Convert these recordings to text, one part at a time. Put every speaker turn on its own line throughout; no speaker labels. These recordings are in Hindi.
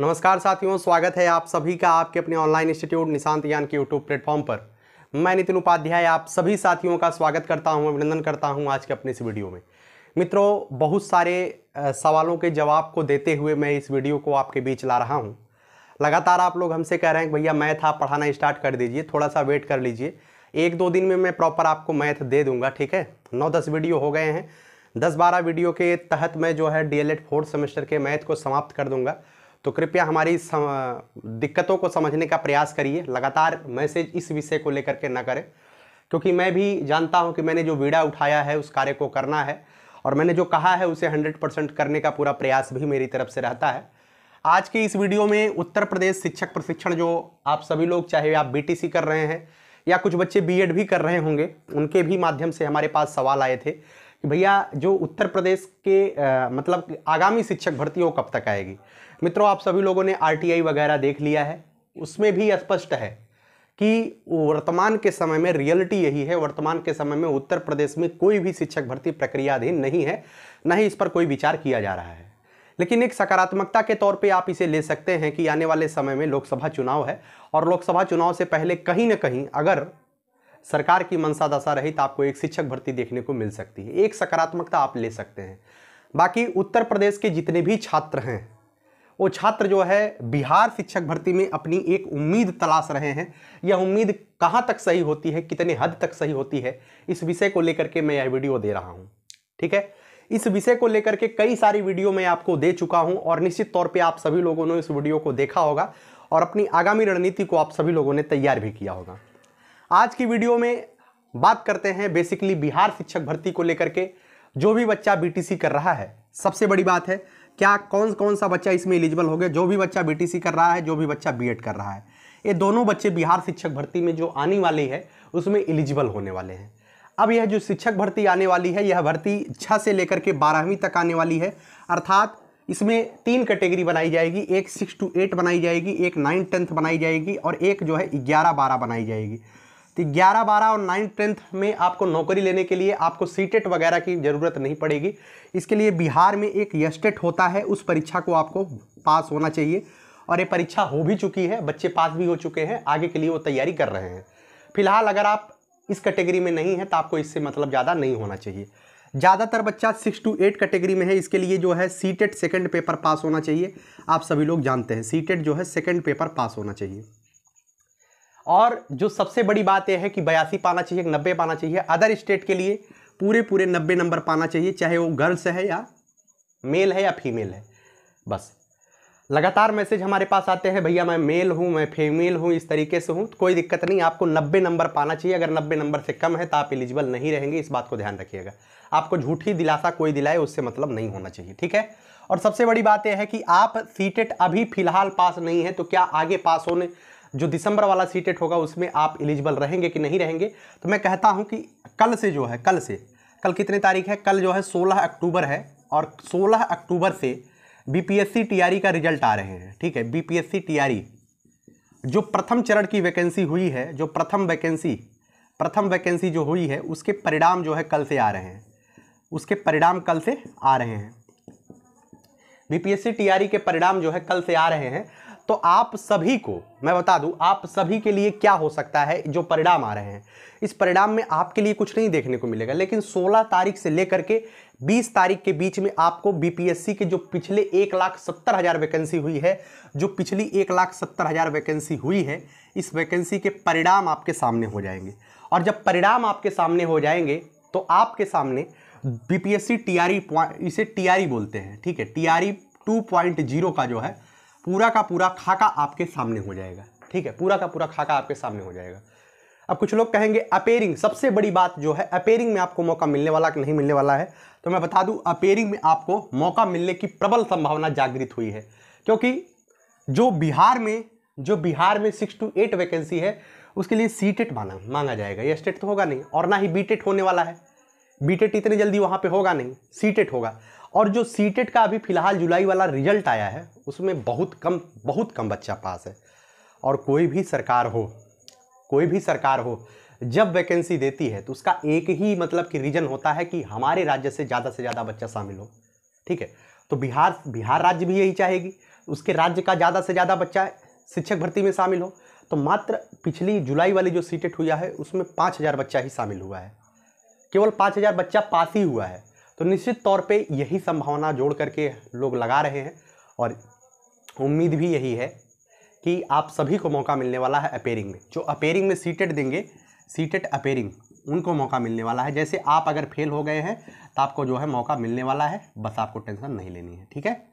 नमस्कार साथियों स्वागत है आप सभी का आपके अपने ऑनलाइन इंस्टीट्यूट निशांत यान के यूट्यूब प्लेटफॉर्म पर मैं नितिन उपाध्याय आप सभी साथियों का स्वागत करता हूं अभिनंदन करता हूं आज के अपने इस वीडियो में मित्रों बहुत सारे सवालों के जवाब को देते हुए मैं इस वीडियो को आपके बीच ला रहा हूँ लगातार आप लोग हमसे कह रहे हैं भैया मैथ आप पढ़ाना स्टार्ट कर दीजिए थोड़ा सा वेट कर लीजिए एक दो दिन में मैं प्रॉपर आपको मैथ दे दूंगा ठीक है नौ दस वीडियो हो गए हैं दस बारह वीडियो के तहत मैं जो है D L Ed fourth semester के मैथ को समाप्त कर दूंगा तो कृपया हमारी सम, दिक्कतों को समझने का प्रयास करिए लगातार मैसेज इस विषय को लेकर के ना करें क्योंकि मैं भी जानता हूं कि मैंने जो वीड़ा उठाया है उस कार्य को करना है और मैंने जो कहा है उसे 100 परसेंट करने का पूरा प्रयास भी मेरी तरफ से रहता है आज के इस वीडियो में उत्तर प्रदेश शिक्षक प्रशिक्षण जो आप सभी लोग चाहे आप बी कर रहे हैं या कुछ बच्चे बी भी कर रहे होंगे उनके भी माध्यम से हमारे पास सवाल आए थे कि भैया जो उत्तर प्रदेश के आ, मतलब आगामी शिक्षक भर्ती हो कब तक आएगी मित्रों आप सभी लोगों ने आरटीआई वगैरह देख लिया है उसमें भी स्पष्ट है कि वर्तमान के समय में रियलिटी यही है वर्तमान के समय में उत्तर प्रदेश में कोई भी शिक्षक भर्ती प्रक्रियाधीन नहीं है न ही इस पर कोई विचार किया जा रहा है लेकिन एक सकारात्मकता के तौर पे आप इसे ले सकते हैं कि आने वाले समय में लोकसभा चुनाव है और लोकसभा चुनाव से पहले कहीं ना कहीं अगर सरकार की मनसा दशा रही तो आपको एक शिक्षक भर्ती देखने को मिल सकती है एक सकारात्मकता आप ले सकते हैं बाकी उत्तर प्रदेश के जितने भी छात्र हैं वो छात्र जो है बिहार शिक्षक भर्ती में अपनी एक उम्मीद तलाश रहे हैं यह उम्मीद कहाँ तक सही होती है कितने हद तक सही होती है इस विषय को लेकर के मैं यह वीडियो दे रहा हूँ ठीक है इस विषय को लेकर के कई सारी वीडियो मैं आपको दे चुका हूँ और निश्चित तौर पर आप सभी लोगों ने इस वीडियो को देखा होगा और अपनी आगामी रणनीति को आप सभी लोगों ने तैयार भी किया होगा आज की वीडियो में बात करते हैं बेसिकली बिहार शिक्षक भर्ती को लेकर के जो भी बच्चा बीटीसी कर रहा है सबसे बड़ी बात है क्या कौन कौन सा बच्चा इसमें एलिजिबल हो गया जो भी बच्चा बीटीसी कर रहा है जो भी बच्चा बीएड कर रहा है ये दोनों बच्चे बिहार शिक्षक भर्ती में जो आने वाली है उसमें एलिजिबल होने वाले हैं अब यह जो शिक्षक भर्ती आने वाली है यह भर्ती छः से लेकर के बारहवीं तक आने वाली है अर्थात इसमें तीन कैटेगरी बनाई जाएगी एक सिक्स टू एट बनाई जाएगी एक नाइन टेंथ बनाई जाएगी और एक जो है ग्यारह बारह बनाई जाएगी तो ग्यारह बारह और नाइन्थ टेंथ में आपको नौकरी लेने के लिए आपको सीटेट e वगैरह की ज़रूरत नहीं पड़ेगी इसके लिए बिहार में एक यस्टेट होता है उस परीक्षा को आपको पास होना चाहिए और ये परीक्षा हो भी चुकी है बच्चे पास भी हो चुके हैं आगे के लिए वो तैयारी कर रहे हैं फिलहाल अगर आप इस कैटेगरी में नहीं है तो आपको इससे मतलब ज़्यादा नहीं होना चाहिए ज़्यादातर बच्चा सिक्स टू एट कैटेगरी में है इसके लिए जो है C second second paper pass होना चाहिए आप सभी लोग जानते हैं सी e जो है सेकेंड पेपर पास होना चाहिए और जो सबसे बड़ी बात यह है कि बयासी पाना चाहिए नब्बे पाना चाहिए अदर स्टेट के लिए पूरे पूरे नब्बे नंबर पाना चाहिए चाहे वो गर्ल्स है या मेल है या फीमेल है बस लगातार मैसेज हमारे पास आते हैं भैया मैं मेल हूँ मैं फीमेल हूँ इस तरीके से हूँ तो कोई दिक्कत नहीं आपको नब्बे नंबर पाना चाहिए अगर नब्बे नंबर से कम है तो आप एलिजिबल नहीं रहेंगे इस बात को ध्यान रखिएगा आपको झूठी दिलासा कोई दिलाए उससे मतलब नहीं होना चाहिए ठीक है और सबसे बड़ी बात यह है कि आप सीटेट अभी फिलहाल पास नहीं है तो क्या आगे पास होने जो दिसंबर वाला सी टेट होगा उसमें आप एलिजिबल रहेंगे कि नहीं रहेंगे तो मैं कहता हूँ कि कल से जो है कल से कल कितनी तारीख है कल जो है सोलह अक्टूबर है और सोलह अक्टूबर से बी पी e का रिजल्ट आ रहे हैं ठीक है बी पी e, जो प्रथम चरण की वैकेंसी हुई है जो प्रथम वैकेंसी प्रथम वैकेंसी जो हुई है उसके परिणाम जो है कल से आ रहे हैं उसके परिणाम कल से आ रहे हैं बीपीएससी टीआरई e के परिणाम जो है कल से आ रहे हैं तो आप सभी को मैं बता दूं आप सभी के लिए क्या हो सकता है जो परिणाम आ रहे हैं इस परिणाम में आपके लिए कुछ नहीं देखने को मिलेगा लेकिन 16 तारीख से लेकर के 20 तारीख के बीच में आपको बीपीएससी के जो पिछले एक लाख सत्तर हज़ार वैकेंसी हुई है जो पिछली एक लाख सत्तर हज़ार वैकेंसी हुई है इस वैकेंसी के परिणाम आपके सामने हो जाएंगे और जब परिणाम आपके सामने हो जाएंगे तो आपके सामने बीपीएससी टीआरई इसे टीआरई बोलते हैं ठीक है टीआरई 2.0 का जो है पूरा का पूरा खाका आपके सामने हो जाएगा ठीक है पूरा का पूरा खाका आपके सामने हो जाएगा अब कुछ लोग कहेंगे अपेयरिंग सबसे बड़ी बात जो है अपेयरिंग में आपको मौका मिलने वाला कि नहीं मिलने वाला है तो मैं बता दूं अपेयरिंग में आपको मौका मिलने की प्रबल संभावना जागृत हुई है क्योंकि जो बिहार में जो बिहार में सिक्स टू एट वैकेंसी है उसके लिए सी टेट e माना मांगा जाएगा ये स्टेट तो होगा नहीं और ना ही बी टेट e होने वाला है बी टेट e इतनी जल्दी वहाँ पर होगा नहीं सी टेट होगा और जो सी का अभी फ़िलहाल जुलाई वाला रिजल्ट आया है उसमें बहुत कम बहुत कम बच्चा पास है और कोई भी सरकार हो कोई भी सरकार हो जब वैकेंसी देती है तो उसका एक ही मतलब कि रीज़न होता है कि हमारे राज्य से ज़्यादा से ज़्यादा बच्चा शामिल हो ठीक है तो बिहार बिहार राज्य भी यही चाहेगी उसके राज्य का ज़्यादा से ज़्यादा बच्चा शिक्षक भर्ती में शामिल हो तो मात्र पिछली जुलाई वाली जो सीटेट हुआ है उसमें पाँच हज़ार बच्चा ही शामिल हुआ है केवल पाँच हज़ार बच्चा पास ही हुआ है तो निश्चित तौर पे यही संभावना जोड़ करके लोग लगा रहे हैं और उम्मीद भी यही है कि आप सभी को मौका मिलने वाला है अपेयरिंग में जो अपेयरिंग में सीटेट देंगे सीटेट अपेयरिंग उनको मौका मिलने वाला है जैसे आप अगर फेल हो गए हैं तो आपको जो है मौका मिलने वाला है बस आपको टेंशन नहीं लेनी है ठीक है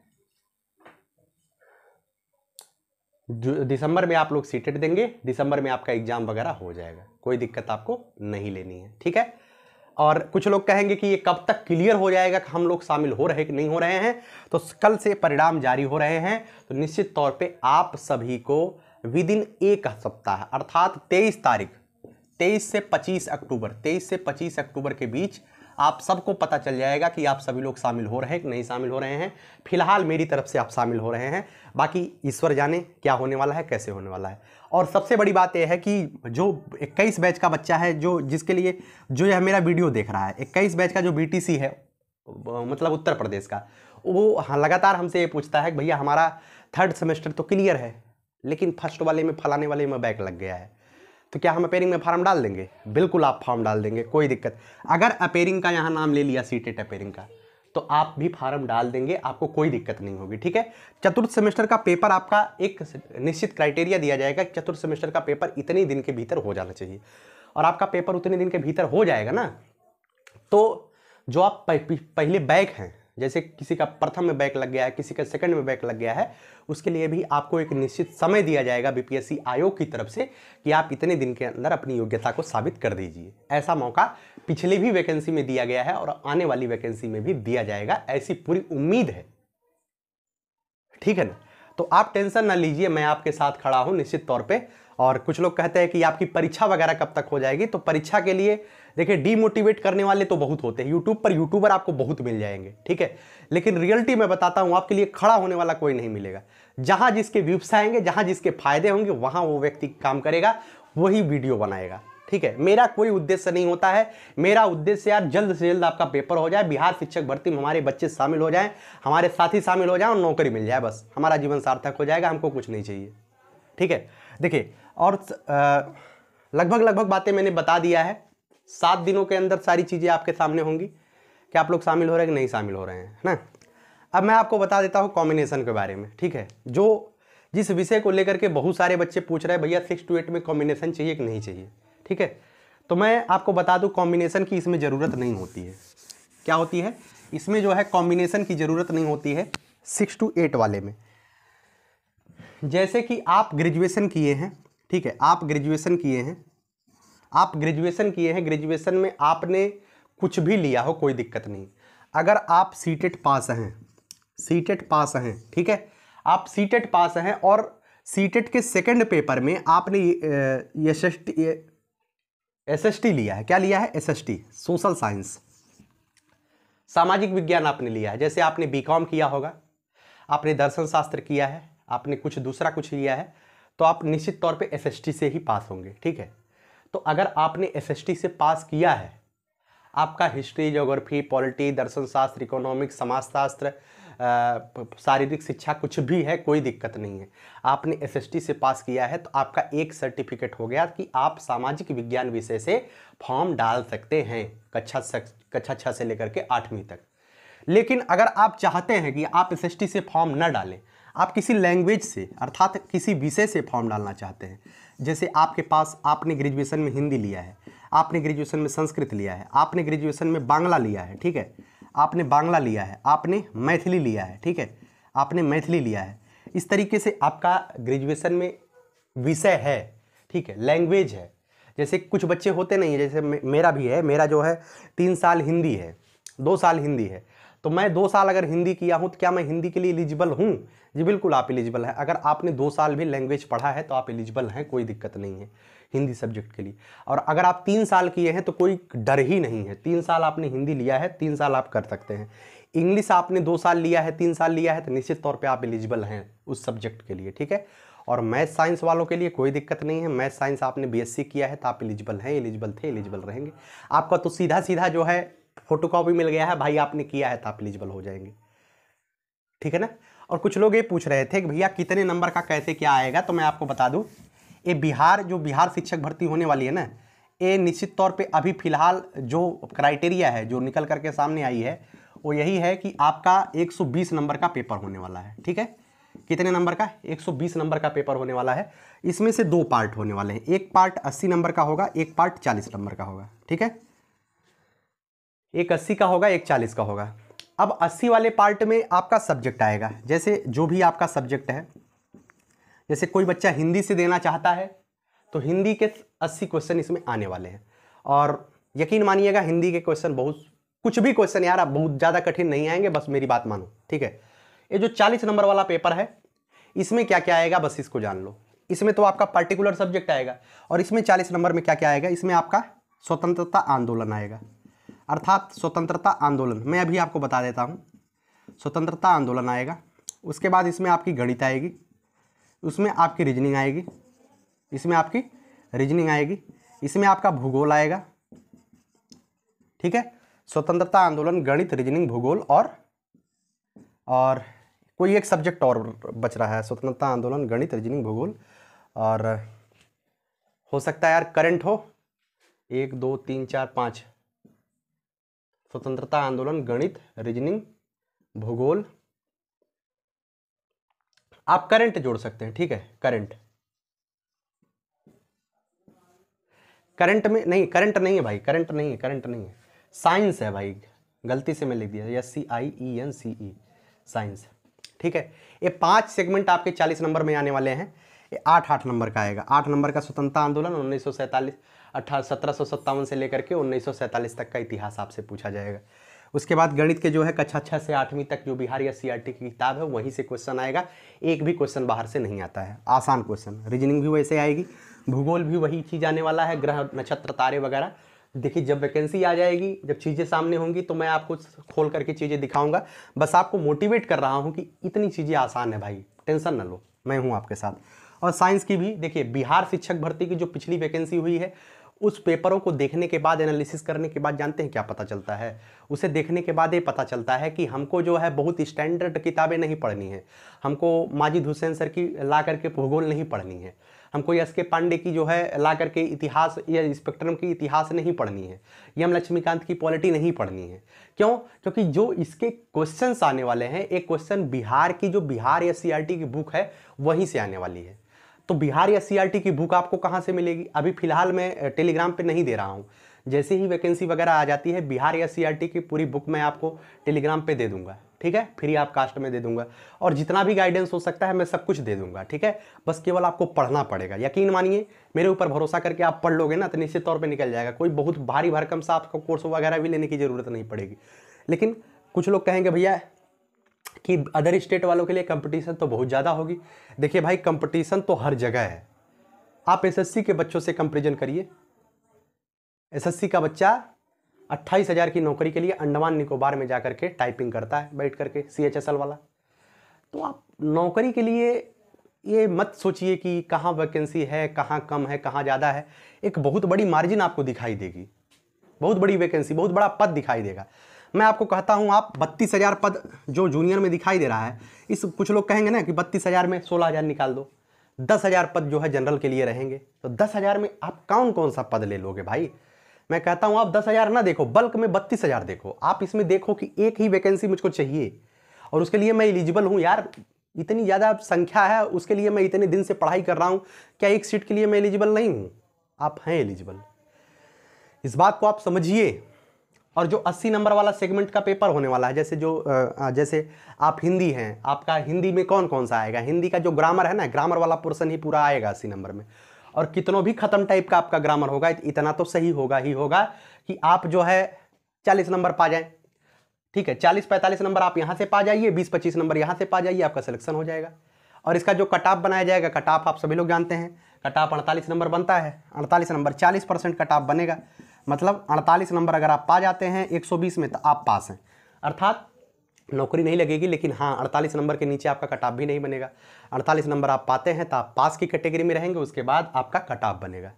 दिसंबर में आप लोग सीटेट देंगे दिसंबर में आपका एग्जाम वगैरह हो जाएगा कोई दिक्कत आपको नहीं लेनी है ठीक है और कुछ लोग कहेंगे कि ये कब तक क्लियर हो जाएगा कि हम लोग शामिल हो रहे कि नहीं हो रहे हैं तो कल से परिणाम जारी हो रहे हैं तो निश्चित तौर पे आप सभी को विद इन एक सप्ताह अर्थात तेईस तारीख तेईस से पच्चीस अक्टूबर तेईस से पच्चीस अक्टूबर के बीच आप सबको पता चल जाएगा कि आप सभी लोग शामिल हो रहे हैं कि नहीं शामिल हो रहे हैं फिलहाल मेरी तरफ से आप शामिल हो रहे हैं बाकी ईश्वर जाने क्या होने वाला है कैसे होने वाला है और सबसे बड़ी बात यह है कि जो इक्कीस बैच का बच्चा है जो जिसके लिए जो यह मेरा वीडियो देख रहा है इक्कीस बैच का जो बी है मतलब उत्तर प्रदेश का वो हाँ लगातार हमसे ये पूछता है कि भैया हमारा थर्ड सेमेस्टर तो क्लियर है लेकिन फर्स्ट वाले में फलाने वाले में बैक लग गया है तो क्या हम अपेयरिंग में फॉर्म डाल देंगे बिल्कुल आप फॉर्म डाल देंगे कोई दिक्कत अगर अपेयरिंग का यहाँ नाम ले लिया सी टेट अपेयरिंग का तो आप भी फार्म डाल देंगे आपको कोई दिक्कत नहीं होगी ठीक है चतुर्थ सेमेस्टर का पेपर आपका एक निश्चित क्राइटेरिया दिया जाएगा चतुर्थ सेमेस्टर का पेपर इतने दिन के भीतर हो जाना चाहिए और आपका पेपर उतने दिन के भीतर हो जाएगा ना तो जो आप पहले बैक हैं जैसे किसी का प्रथम में बैक लग गया है किसी का सेकंड में बैक लग गया है उसके लिए भी आपको एक निश्चित समय दिया जाएगा बीपीएससी आयोग की तरफ से कि आप इतने दिन के अंदर अपनी योग्यता को साबित कर दीजिए ऐसा मौका पिछली भी वैकेंसी में दिया गया है और आने वाली वैकेंसी में भी दिया जाएगा ऐसी पूरी उम्मीद है ठीक है ना तो आप टेंशन ना लीजिए मैं आपके साथ खड़ा हूँ निश्चित तौर पर और कुछ लोग कहते हैं कि आपकी परीक्षा वगैरह कब तक हो जाएगी तो परीक्षा के लिए देखिए डीमोटिवेट करने वाले तो बहुत होते हैं यूट्यूब पर यूट्यूबर आपको बहुत मिल जाएंगे ठीक है लेकिन रियलिटी में बताता हूँ आपके लिए खड़ा होने वाला कोई नहीं मिलेगा जहाँ जिसके व्यूप्स आएंगे जहाँ जिसके फायदे होंगे वहाँ वो व्यक्ति काम करेगा वही वीडियो बनाएगा ठीक है मेरा कोई उद्देश्य नहीं होता है मेरा उद्देश्य यार जल्द से जल्द आपका पेपर हो जाए बिहार शिक्षक भर्ती में हमारे बच्चे शामिल हो जाएं हमारे साथी शामिल हो जाएं और नौकरी मिल जाए बस हमारा जीवन सार्थक हो जाएगा हमको कुछ नहीं चाहिए ठीक है देखिए और लगभग लगभग बातें मैंने बता दिया है सात दिनों के अंदर सारी चीज़ें आपके सामने होंगी कि आप लोग शामिल हो रहे हैं कि नहीं शामिल हो रहे हैं है ना अब मैं आपको बता देता हूँ कॉम्बिनेशन के बारे में ठीक है जो जिस विषय को लेकर के बहुत सारे बच्चे पूछ रहे हैं भैया सिक्स टू एट में कॉम्बिनेशन चाहिए कि नहीं चाहिए ठीक है तो मैं आपको बता दूँ कॉम्बिनेशन की इसमें ज़रूरत नहीं होती है क्या होती है इसमें जो है कॉम्बिनेशन की ज़रूरत नहीं होती है सिक्स टू एट वाले में जैसे कि आप ग्रेजुएशन किए हैं ठीक है आप ग्रेजुएशन किए हैं आप ग्रेजुएशन किए हैं ग्रेजुएशन में आपने कुछ भी लिया हो कोई दिक्कत नहीं अगर आप सी टेट e पास हैं सी टेट e पास हैं ठीक है आप सी टेट e पास हैं और सी टेट के सेकेंड पेपर में आपने S S T S S T लिया है क्या लिया है S S T social science सामाजिक विज्ञान आपने लिया है जैसे आपने बी कॉम किया होगा आपने दर्शन शास्त्र किया है आपने कुछ दूसरा कुछ लिया है तो आप निश्चित तौर पे एसएसटी से ही पास होंगे ठीक है तो अगर आपने एसएसटी से पास किया है आपका हिस्ट्री जोग्राफी पॉलिटी दर्शन शास्त्र इकोनॉमिक्स समाजशास्त्र शारीरिक शिक्षा कुछ भी है कोई दिक्कत नहीं है आपने एसएसटी से पास किया है तो आपका एक सर्टिफिकेट हो गया कि आप सामाजिक विज्ञान विषय से फॉर्म डाल सकते हैं कक्षा कक्षा छः से लेकर के आठवीं तक लेकिन अगर आप चाहते हैं कि आप एस से फॉर्म न डालें आप किसी लैंग्वेज से अर्थात किसी विषय से फॉर्म डालना चाहते हैं जैसे आपके पास आपने ग्रेजुएशन में हिंदी लिया है आपने ग्रेजुएशन में संस्कृत लिया है आपने ग्रेजुएशन में बांग्ला लिया है ठीक है आपने बांग्ला लिया है आपने मैथिली लिया है ठीक है आपने मैथिली लिया है इस तरीके से आपका ग्रेजुएशन में विषय है ठीक है लैंग्वेज है जैसे कुछ बच्चे होते नहीं हैं जैसे मेरा भी है मेरा जो है तीन साल हिंदी है दो साल हिंदी है तो मैं दो साल अगर हिंदी किया हूँ तो क्या मैं हिंदी के लिए एलिजिबल हूँ जी बिल्कुल आप एलिजिबल हैं अगर आपने दो साल भी लैंग्वेज पढ़ा है तो आप एलिजिबल हैं कोई दिक्कत नहीं है हिंदी सब्जेक्ट के लिए और अगर आप तीन साल किए हैं तो कोई डर ही नहीं है तीन साल आपने हिंदी लिया है तीन साल आप कर सकते हैं इंग्लिश आपने दो साल लिया है तीन साल लिया है तो निश्चित तौर पर आप एलिजिबल हैं उस सब्जेक्ट के लिए ठीक है और मैथ साइंस वालों के लिए कोई दिक्कत नहीं है मैथ साइंस आपने बीएससी किया है तो आप एलिजिबल हैं एलिजिबल थे एलिजिबल रहेंगे आपका तो सीधा सीधा जो है फोटोकॉपी मिल गया है भाई आपने किया है तो आप एलिजिबल हो जाएंगे ठीक है ना और कुछ लोग ये पूछ रहे थे कि भैया कितने नंबर का कैसे क्या आएगा तो मैं आपको बता दूँ ये बिहार जो बिहार शिक्षक भर्ती होने वाली है ना ये निश्चित तौर पर अभी फिलहाल जो क्राइटेरिया है जो निकल करके सामने आई है वो यही है कि आपका 120 नंबर का पेपर होने वाला है ठीक है कितने नंबर का 120 नंबर का पेपर होने वाला है इसमें से दो पार्ट होने वाले हैं एक पार्ट 80 नंबर का होगा एक पार्ट 40 नंबर का होगा ठीक है एक अस्सी का होगा एक चालीस का होगा अब अस्सी वाले पार्ट में आपका सब्जेक्ट आएगा जैसे जो भी आपका सब्जेक्ट है जैसे कोई बच्चा हिंदी से देना चाहता है तो हिंदी के अस्सी क्वेश्चन इसमें आने वाले हैं और यकीन मानिएगा हिंदी के क्वेश्चन बहुत कुछ भी क्वेश्चन यार बहुत ज़्यादा कठिन नहीं आएंगे बस मेरी बात मानो ठीक है ये जो चालीस नंबर वाला पेपर है इसमें क्या क्या आएगा बस इसको जान लो इसमें तो आपका पर्टिकुलर सब्जेक्ट आएगा और इसमें चालीस नंबर में क्या क्या आएगा इसमें आपका स्वतंत्रता आंदोलन आएगा अर्थात स्वतंत्रता आंदोलन मैं अभी आपको बता देता हूँ स्वतंत्रता आंदोलन आएगा उसके बाद इसमें आपकी गणित आएगी उसमें आपकी रीजनिंग आएगी इसमें आपकी रीजनिंग आएगी इसमें आपका भूगोल आएगा ठीक है स्वतंत्रता आंदोलन गणित रीजनिंग भूगोल और और कोई एक सब्जेक्ट और बच रहा है स्वतंत्रता आंदोलन गणित रीजनिंग भूगोल और हो सकता है यार करंट हो एक दो तीन चार पाँच स्वतंत्रता आंदोलन गणित रीजनिंग भूगोल आप करंट जोड़ सकते हैं ठीक है करंट करंट में नहीं करंट नहीं है भाई करंट नहीं है करंट नहीं है साइंस है भाई गलती से मैं लिख दिया S C I E N C E science ठीक है ये पांच सेगमेंट आपके चालीस नंबर में आने वाले हैं ये आठ आठ नंबर का आएगा आठ नंबर का स्वतंत्रता आंदोलन उन्नीस सौ सैतालीस अठारह सत्रह से लेकर के उन्नीस तक का इतिहास आपसे पूछा जाएगा उसके बाद गणित के जो है कक्षा छः से आठवीं तक जो बिहार या सीआरटी की किताब है वहीं से क्वेश्चन आएगा एक भी क्वेश्चन बाहर से नहीं आता है आसान क्वेश्चन रीजनिंग भी वैसे आएगी भूगोल भी वही चीज़ आने वाला है ग्रह नक्षत्र तारे वगैरह देखिए जब वैकेंसी आ जाएगी जब चीज़ें सामने होंगी तो मैं आपको खोल करके चीज़ें दिखाऊंगा बस आपको मोटिवेट कर रहा हूँ कि इतनी चीज़ें आसान है भाई टेंशन न लो मैं हूँ आपके साथ और साइंस की भी देखिए बिहार शिक्षक भर्ती की जो पिछली वैकेंसी हुई है उस पेपरों को देखने के बाद एनालिसिस करने के बाद जानते हैं क्या पता चलता है उसे देखने के बाद ये पता चलता है कि हमको जो है बहुत स्टैंडर्ड किताबें नहीं पढ़नी है हमको माजिद हुसैन सर की ला करके भूगोल नहीं पढ़नी है हमको एस के पांडे की जो है ला करके इतिहास या स्पेक्ट्रम की इतिहास नहीं पढ़नी है हम लक्ष्मीकांत की पॉलिटी नहीं पढ़नी है क्यों क्योंकि जो इसके क्वेश्चंस आने वाले हैं एक क्वेश्चन बिहार की जो बिहार या सी की बुक है वहीं से आने वाली है तो बिहार या सीआरटी की बुक आपको कहाँ से मिलेगी अभी फिलहाल मैं टेलीग्राम पे नहीं दे रहा हूँ जैसे ही वैकेंसी वगैरह आ जाती है बिहार या सीआरटी की पूरी बुक मैं आपको टेलीग्राम पे दे दूंगा ठीक है फ्री आप कास्ट में दे दूंगा और जितना भी गाइडेंस हो सकता है मैं सब कुछ दे दूंगा ठीक है बस केवल आपको पढ़ना पड़ेगा यकीन मानिए मेरे ऊपर भरोसा करके आप पढ़ लोगे ना तो निश्चित तौर पर निकल जाएगा कोई बहुत भारी भरकम सा आपको कोर्स वगैरह भी लेने की ज़रूरत नहीं पड़ेगी लेकिन कुछ लोग कहेंगे भैया कि अदर स्टेट वालों के लिए कंपटीशन तो बहुत ज़्यादा होगी देखिए भाई कंपटीशन तो हर जगह है आप एसएससी के बच्चों से कंपेरिजन करिए एसएससी का बच्चा अट्ठाईस हज़ार की नौकरी के लिए अंडमान निकोबार में जा कर के टाइपिंग करता है बैठ करके सी एच एस एल वाला तो आप नौकरी के लिए ये मत सोचिए कि कहाँ वैकेंसी है कहाँ कम है कहाँ ज़्यादा है एक बहुत बड़ी मार्जिन आपको दिखाई देगी बहुत बड़ी वैकेंसी बहुत बड़ा पद दिखाई देगा मैं आपको कहता हूँ आप बत्तीस हज़ार पद जो जूनियर में दिखाई दे रहा है इस कुछ लोग कहेंगे ना कि बत्तीस हज़ार में सोलह हज़ार निकाल दो दस हज़ार पद जो है जनरल के लिए रहेंगे तो दस हज़ार में आप कौन कौन सा पद ले लोगे भाई मैं कहता हूँ आप दस हज़ार ना देखो बल्क में बत्तीस हज़ार देखो आप इसमें देखो कि एक ही वैकेंसी मुझको चाहिए और उसके लिए मैं एलिजिबल हूँ यार इतनी ज़्यादा संख्या है उसके लिए मैं इतने दिन से पढ़ाई कर रहा हूँ क्या एक सीट के लिए मैं एलिजिबल नहीं हूँ आप हैं एलिजिबल इस बात को आप समझिए और जो 80 नंबर वाला सेगमेंट का पेपर होने वाला है जैसे जो जैसे आप हिंदी हैं आपका हिंदी में कौन कौन सा आएगा हिंदी का जो ग्रामर है ना ग्रामर वाला पोर्सन ही पूरा आएगा अस्सी नंबर में और कितनों भी ख़त्म टाइप का आपका ग्रामर होगा इतना तो सही होगा ही होगा कि आप जो है चालीस नंबर पा जाएँ ठीक है चालीस पैंतालीस नंबर आप यहाँ से पा जाइए बीस पच्चीस नंबर यहाँ से पा जाइए आपका सिलेक्शन हो जाएगा और इसका जो कटाप बनाया जाएगा कटाप आप सभी लोग जानते हैं कटाप अड़तालीस नंबर बनता है अड़तालीस नंबर चालीस परसेंट कटाप बनेगा मतलब अड़तालीस नंबर अगर आप पा जाते हैं 120 में तो आप पास हैं अर्थात नौकरी नहीं लगेगी लेकिन हाँ अड़तालीस नंबर के नीचे आपका कटाप भी नहीं बनेगा अड़तालीस नंबर आप पाते हैं तो आप पास की कैटेगरी में रहेंगे उसके बाद आपका कटाप बनेगा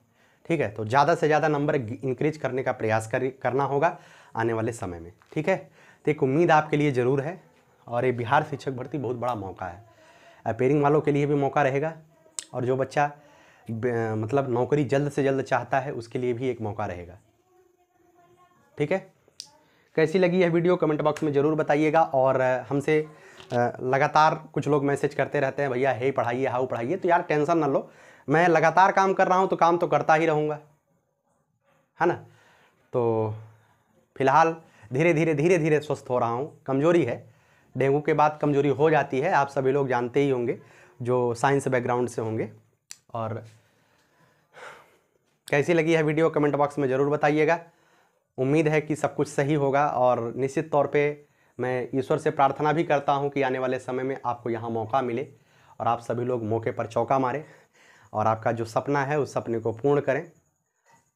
ठीक है तो ज़्यादा से ज़्यादा नंबर इंक्रीज करने का प्रयास कर, करना होगा आने वाले समय में ठीक है तो एक उम्मीद आपके लिए ज़रूर है और ये बिहार शिक्षक भर्ती बहुत बड़ा मौका है अपेयरिंग वालों के लिए भी मौका रहेगा और जो बच्चा मतलब नौकरी जल्द से जल्द चाहता है उसके लिए भी एक मौका रहेगा ठीक है कैसी लगी यह वीडियो कमेंट बॉक्स में ज़रूर बताइएगा और हमसे लगातार कुछ लोग मैसेज करते रहते हैं भैया हे पढ़ाइए हाउ पढ़ाइए तो यार टेंशन ना लो मैं लगातार काम कर रहा हूँ तो काम तो करता ही रहूँगा है ना तो फिलहाल धीरे धीरे धीरे धीरे स्वस्थ हो रहा हूँ कमज़ोरी है डेंगू के बाद कमज़ोरी हो जाती है आप सभी लोग जानते ही होंगे जो साइंस बैकग्राउंड से होंगे और कैसी लगी है वीडियो कमेंट बॉक्स में ज़रूर बताइएगा उम्मीद है कि सब कुछ सही होगा और निश्चित तौर पे मैं ईश्वर से प्रार्थना भी करता हूँ कि आने वाले समय में आपको यहाँ मौका मिले और आप सभी लोग मौके पर चौका मारें और आपका जो सपना है उस सपने को पूर्ण करें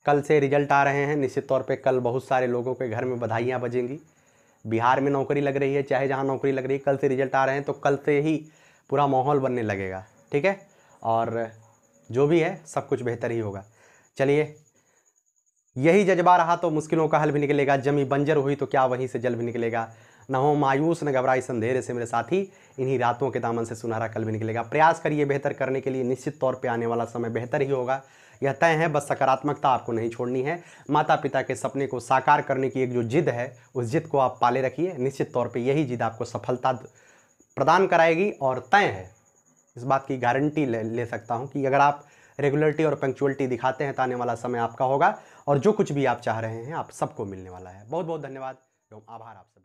कल से रिजल्ट आ रहे हैं निश्चित तौर पे कल बहुत सारे लोगों के घर में बधाइयाँ बजेंगी बिहार में नौकरी लग रही है चाहे जहाँ नौकरी लग रही है कल से रिजल्ट आ रहे हैं तो कल से ही पूरा माहौल बनने लगेगा ठीक है और जो भी है सब कुछ बेहतर ही होगा चलिए यही जज्बा रहा तो मुश्किलों का हल भी निकलेगा जमी बंजर हुई तो क्या वहीं से जल भी निकलेगा न हो मायूस न घबराई संधेरे से मेरे साथी इन्हीं रातों के दामन से सुनहरा कल भी निकलेगा प्रयास करिए बेहतर करने के लिए निश्चित तौर पर आने वाला समय बेहतर ही होगा यह तय है बस सकारात्मकता आपको नहीं छोड़नी है माता पिता के सपने को साकार करने की एक जो जिद है उस जिद को आप पाले रखिए निश्चित तौर पर यही जिद आपको सफलता प्रदान कराएगी और तय है इस बात की गारंटी ले, ले सकता हूँ कि अगर आप रेगुलरिटी और पंक्चुअलिटी दिखाते हैं तो आने वाला समय आपका होगा और जो कुछ भी आप चाह रहे हैं आप सबको मिलने वाला है बहुत बहुत धन्यवाद एवं आभार आप सब